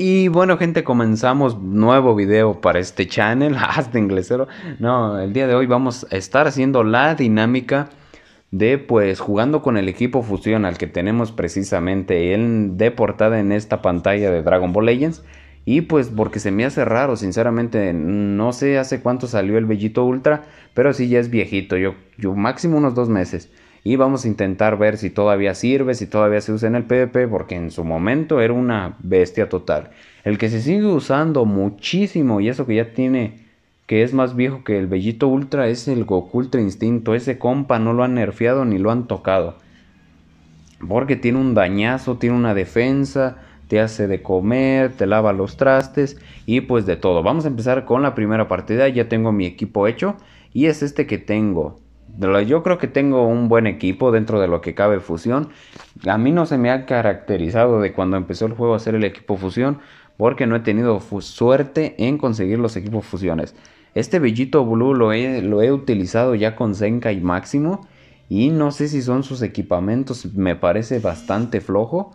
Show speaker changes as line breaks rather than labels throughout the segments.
Y bueno, gente, comenzamos nuevo video para este channel, hasta inglesero. No, el día de hoy vamos a estar haciendo la dinámica de pues jugando con el equipo fusión al que tenemos precisamente en, de portada en esta pantalla de Dragon Ball Legends. Y pues porque se me hace raro, sinceramente, no sé hace cuánto salió el Bellito Ultra, pero sí ya es viejito, yo, yo máximo unos dos meses y vamos a intentar ver si todavía sirve, si todavía se usa en el PvP, porque en su momento era una bestia total. El que se sigue usando muchísimo y eso que ya tiene, que es más viejo que el Bellito Ultra, es el Goku Ultra Instinto. Ese compa no lo han nerfeado ni lo han tocado. Porque tiene un dañazo, tiene una defensa, te hace de comer, te lava los trastes y pues de todo. Vamos a empezar con la primera partida, ya tengo mi equipo hecho y es este que tengo yo creo que tengo un buen equipo dentro de lo que cabe Fusión. A mí no se me ha caracterizado de cuando empezó el juego a hacer el equipo Fusión, porque no he tenido suerte en conseguir los equipos Fusiones. Este Bellito Blue lo he, lo he utilizado ya con Zenka y Máximo. Y no sé si son sus equipamientos, me parece bastante flojo.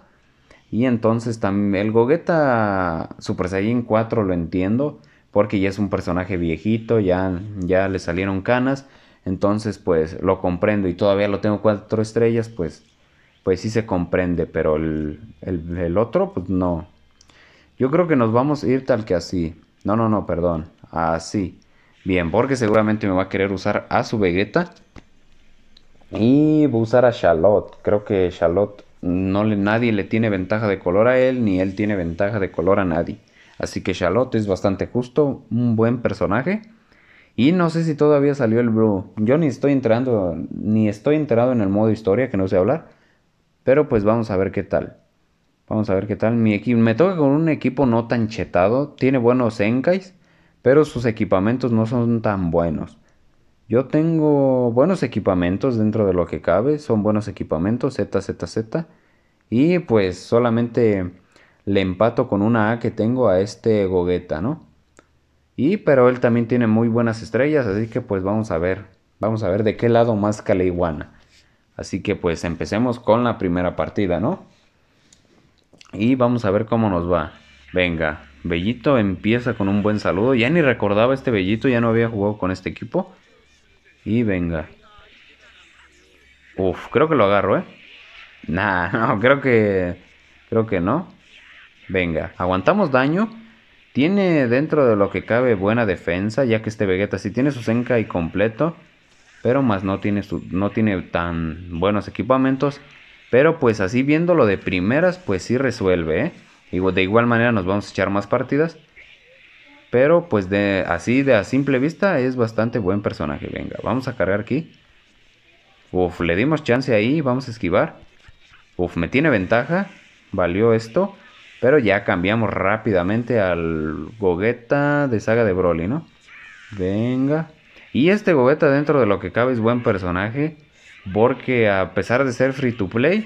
Y entonces también el Gogeta Super Saiyan 4 lo entiendo, porque ya es un personaje viejito, ya, ya le salieron canas. Entonces, pues lo comprendo y todavía lo tengo cuatro estrellas, pues, pues sí se comprende, pero el, otro, pues no. Yo creo que nos vamos a ir tal que así. No, no, no, perdón. Así. Bien, porque seguramente me va a querer usar a su Vegeta. Y a usar a Shalot. Creo que Shalot no le, nadie le tiene ventaja de color a él, ni él tiene ventaja de color a nadie. Así que Shalot es bastante justo, un buen personaje. Y no sé si todavía salió el Blue, Yo ni estoy entrando, ni estoy enterado en el modo historia, que no sé hablar. Pero pues vamos a ver qué tal. Vamos a ver qué tal. Mi equipo me toca con un equipo no tan chetado. Tiene buenos Enkais, pero sus equipamientos no son tan buenos. Yo tengo buenos equipamientos dentro de lo que cabe. Son buenos equipamientos, z Y pues solamente le empato con una A que tengo a este Gogeta, ¿no? Y pero él también tiene muy buenas estrellas, así que pues vamos a ver, vamos a ver de qué lado más Caleiguana. Así que pues empecemos con la primera partida, ¿no? Y vamos a ver cómo nos va. Venga, Bellito empieza con un buen saludo. Ya ni recordaba este Bellito, ya no había jugado con este equipo. Y venga. Uf, creo que lo agarro, ¿eh? Nah, no, creo que... Creo que no. Venga, aguantamos daño. Tiene dentro de lo que cabe buena defensa, ya que este Vegeta sí tiene su y completo, pero más no tiene, su, no tiene tan buenos equipamientos. Pero pues así viéndolo de primeras, pues sí resuelve, ¿eh? de igual manera nos vamos a echar más partidas. Pero pues de así, de a simple vista, es bastante buen personaje. Venga, vamos a cargar aquí. Uf, le dimos chance ahí, vamos a esquivar. Uf, me tiene ventaja. Valió esto. Pero ya cambiamos rápidamente al Gogeta de saga de Broly, ¿no? Venga. Y este Gogeta dentro de lo que cabe es buen personaje. Porque a pesar de ser free to play,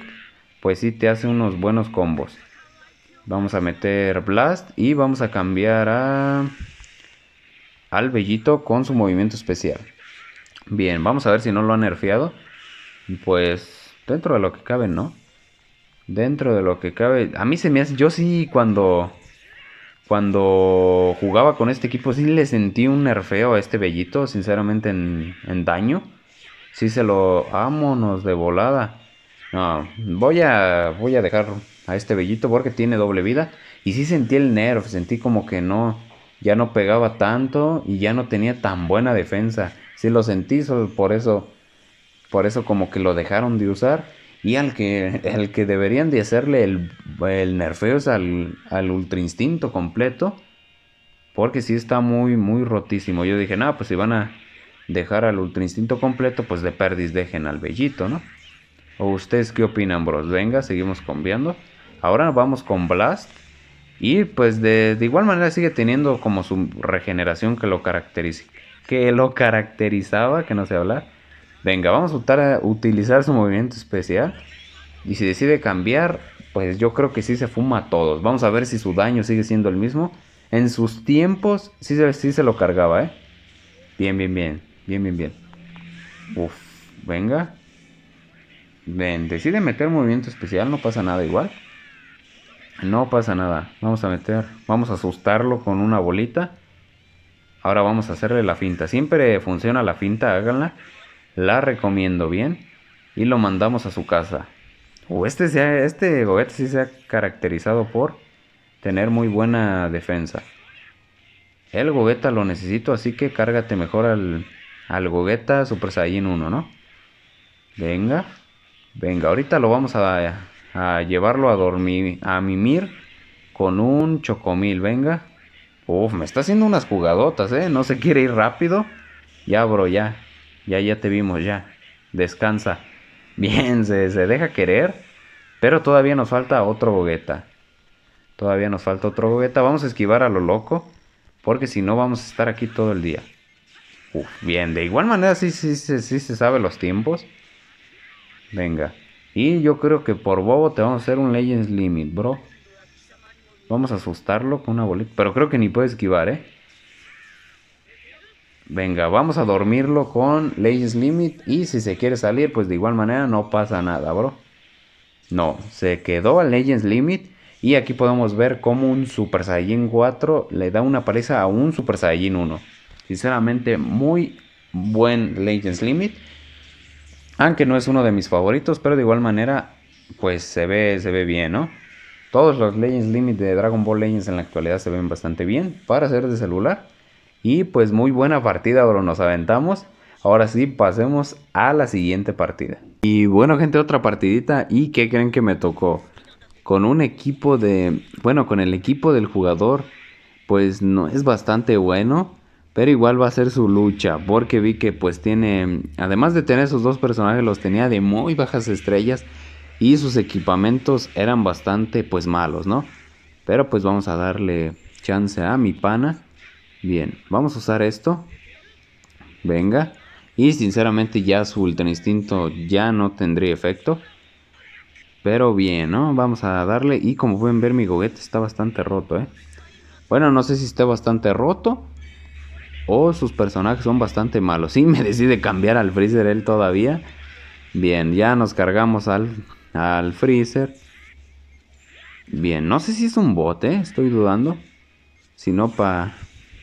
pues sí te hace unos buenos combos. Vamos a meter Blast y vamos a cambiar a... Al vellito con su movimiento especial. Bien, vamos a ver si no lo han nerfeado. Pues dentro de lo que cabe, ¿no? dentro de lo que cabe, a mí se me hace, yo sí cuando cuando jugaba con este equipo sí le sentí un nerfeo a este Bellito, sinceramente en, en daño. Sí se lo vámonos de volada. No, voy a voy a dejar a este Bellito porque tiene doble vida y sí sentí el nerf, sentí como que no ya no pegaba tanto y ya no tenía tan buena defensa. Sí lo sentí, por eso por eso como que lo dejaron de usar. Y al que, el que deberían de hacerle el, el nerfeo es al, Ultra Instinto completo. Porque si está muy, muy rotísimo. Yo dije, nada, pues si van a dejar al Ultra Instinto completo, pues de perdis dejen al Bellito, ¿no? ¿O ustedes qué opinan, bros? Venga, seguimos cambiando. Ahora vamos con Blast. Y pues de, igual manera sigue teniendo como su regeneración que lo Que lo caracterizaba, que no sé hablar. Venga, vamos a utilizar su movimiento especial. Y si decide cambiar, pues yo creo que sí se fuma a todos. Vamos a ver si su daño sigue siendo el mismo. En sus tiempos sí se, sí se lo cargaba, ¿eh? Bien, bien, bien. Bien, bien, bien. Uf, venga. Ven, decide meter movimiento especial, no pasa nada igual. No pasa nada. Vamos a meter, vamos a asustarlo con una bolita. Ahora vamos a hacerle la finta. Siempre funciona la finta, háganla la recomiendo bien y lo mandamos a su casa. O este, sea, este sí se ha caracterizado por tener muy buena defensa. El Gogeta lo necesito, así que cárgate mejor al, al Gogeta Super Saiyan 1, ¿no? Venga, venga, ahorita lo vamos a, a llevarlo a dormir, a mimir con un chocomil, venga. Uf, me está haciendo unas jugadotas, ¿eh? No se quiere ir rápido. Ya, bro, ya. Ya, ya te vimos, ya. Descansa. Bien, se, se deja querer. Pero todavía nos falta otro Bogueta. Todavía nos falta otro Bogueta. Vamos a esquivar a lo loco. Porque si no, vamos a estar aquí todo el día. Uf, bien, de igual manera sí, sí, sí, sí se sabe los tiempos. Venga. Y yo creo que por bobo te vamos a hacer un Legends Limit, bro. Vamos a asustarlo con una bolita. Pero creo que ni puede esquivar, ¿eh? Venga, vamos a dormirlo con Legends Limit. Y si se quiere salir, pues de igual manera no pasa nada, bro. No, se quedó a Legends Limit. Y aquí podemos ver cómo un Super Saiyan 4 le da una paliza a un Super Saiyan 1. Sinceramente, muy buen Legends Limit. Aunque no es uno de mis favoritos, pero de igual manera, pues se ve, se ve bien, ¿no? Todos los Legends Limit de Dragon Ball Legends en la actualidad se ven bastante bien para ser de celular. Y pues muy buena partida, bro, nos aventamos. Ahora sí, pasemos a la siguiente partida. Y bueno, gente, otra partidita. ¿Y qué creen que me tocó? Con un equipo de... Bueno, con el equipo del jugador, pues no es bastante bueno. Pero igual va a ser su lucha. Porque vi que pues tiene... Además de tener esos dos personajes, los tenía de muy bajas estrellas. Y sus equipamientos eran bastante pues malos, ¿no? Pero pues vamos a darle chance a mi pana Bien, vamos a usar esto. Venga. Y sinceramente ya su ultra instinto ya no tendría efecto. Pero bien, ¿no? Vamos a darle. Y como pueden ver, mi goguete está bastante roto, ¿eh? Bueno, no sé si está bastante roto. O sus personajes son bastante malos. Sí, me decide cambiar al freezer él todavía. Bien, ya nos cargamos al, al freezer. Bien, no sé si es un bote, ¿eh? estoy dudando. Si no, para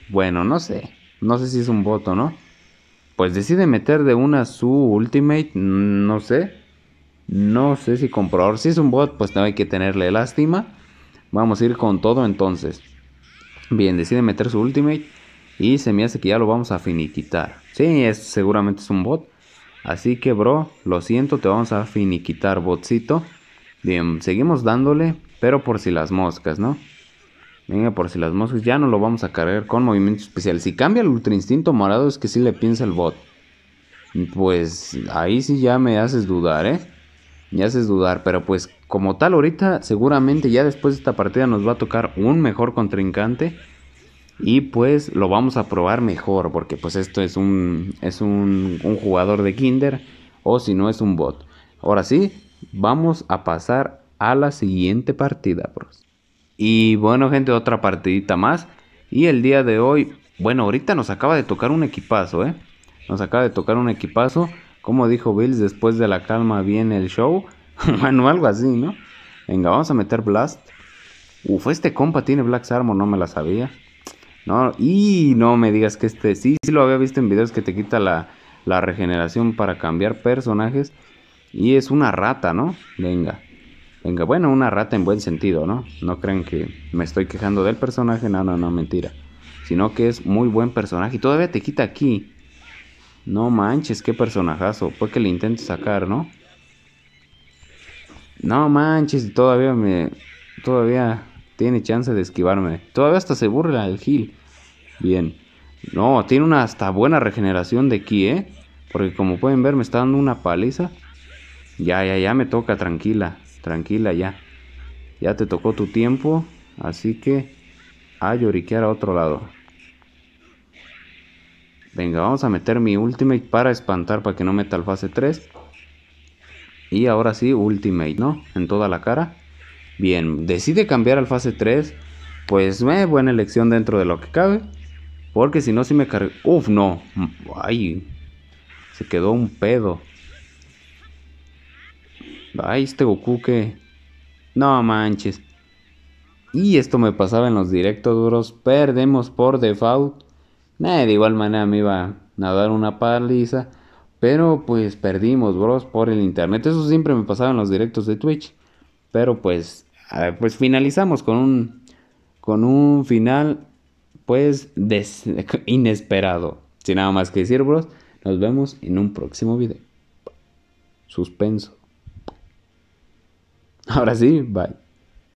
bueno, no sé. No sé si es un o ¿no? Pues decide meter de una su ultimate, mm, no sé. No sé si comprobar. Si es un bot, pues no hay que tenerle lástima. Vamos a ir con todo entonces. Bien, decide meter su ultimate. Y se me hace que ya lo vamos a finiquitar. Sí, es, seguramente es un bot. Así que, bro, lo siento, te vamos a finiquitar, botcito. Bien, seguimos dándole, pero por si las moscas, ¿no? Venga, por si las moscas, ya no lo vamos a cargar con movimiento especial Si cambia el ultra instinto morado es que sí le piensa el bot. Pues ahí sí ya me haces dudar, ¿eh? Me haces dudar, pero pues como tal ahorita seguramente ya después de esta partida nos va a tocar un mejor contrincante. Y pues lo vamos a probar mejor, porque pues esto es un, es un, jugador de Kinder o si no es un bot. Ahora sí, vamos a pasar a la siguiente partida, bros. Y bueno, gente, otra partidita más. Y el día de hoy, bueno, ahorita nos acaba de tocar un equipazo, ¿eh? Nos acaba de tocar un equipazo. Como dijo Bills, después de la calma viene el show. bueno, algo así, ¿no? Venga, vamos a meter Blast. Uf, este compa tiene Black Armor, no me la sabía. No, y no me digas que este. Sí, sí lo había visto en videos que te quita la, la regeneración para cambiar personajes. Y es una rata, ¿no? Venga. Venga, bueno, una rata en buen sentido, ¿no? No crean que me estoy quejando del personaje, no, no, no, mentira. Sino que es muy buen personaje y todavía te quita aquí. No manches, qué personajazo. pues que le intento sacar, ¿no? No manches, todavía me. Todavía tiene chance de esquivarme. Todavía hasta se burla el Gil. Bien. No, tiene una hasta buena regeneración de aquí, ¿eh? Porque como pueden ver, me está dando una paliza. Ya, ya, ya me toca, tranquila tranquila ya. Ya te tocó tu tiempo, así que a lloriquear a otro lado. Venga, vamos a meter mi ultimate para espantar para que no meta al fase 3. Y ahora sí, ultimate, ¿no? En toda la cara. Bien, decide cambiar al fase 3. Pues eh, buena elección dentro de lo que cabe. Porque si no, si me cargué. Uf, no. Ay. Se quedó un pedo. Ay, este Goku que... No manches. Y esto me pasaba en los directos duros. Perdemos por default. Eh, de igual manera me iba a dar una paliza. Pero pues perdimos, bros, por el internet. Eso siempre me pasaba en los directos de Twitch. Pero pues, pues finalizamos con un, con un final pues inesperado. Sin nada más que decir, bros. Nos vemos en un próximo video. Suspenso. Ahora sí, bye.